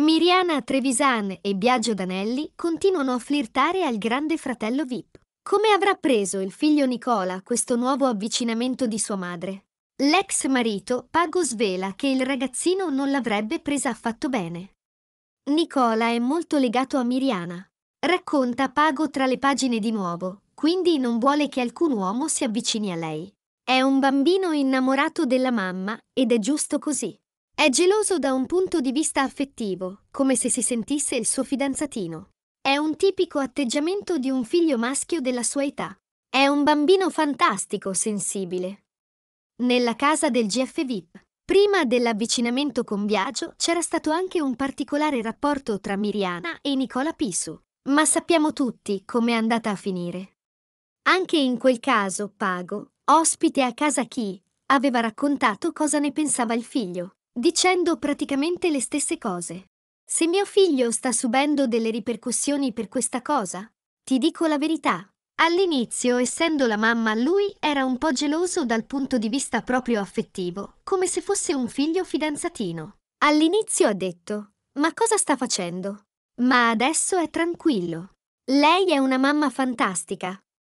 Miriana Trevisan e Biagio Danelli continuano a flirtare al grande fratello VIP. Come avrà preso il figlio Nicola questo nuovo avvicinamento di sua madre? L'ex marito Pago svela che il ragazzino non l'avrebbe presa affatto bene. Nicola è molto legato a Miriana. Racconta Pago tra le pagine di nuovo, quindi non vuole che alcun uomo si avvicini a lei. È un bambino innamorato della mamma ed è giusto così. È geloso da un punto di vista affettivo, come se si sentisse il suo fidanzatino. È un tipico atteggiamento di un figlio maschio della sua età. È un bambino fantastico, sensibile. Nella casa del GF VIP, prima dell'avvicinamento con Biagio, c'era stato anche un particolare rapporto tra Miriana e Nicola Pisu. Ma sappiamo tutti com'è andata a finire. Anche in quel caso, Pago, ospite a casa chi, aveva raccontato cosa ne pensava il figlio dicendo praticamente le stesse cose. Se mio figlio sta subendo delle ripercussioni per questa cosa, ti dico la verità. All'inizio, essendo la mamma, lui era un po' geloso dal punto di vista proprio affettivo, come se fosse un figlio fidanzatino. All'inizio ha detto, ma cosa sta facendo? Ma adesso è tranquillo. Lei è una mamma fantastica,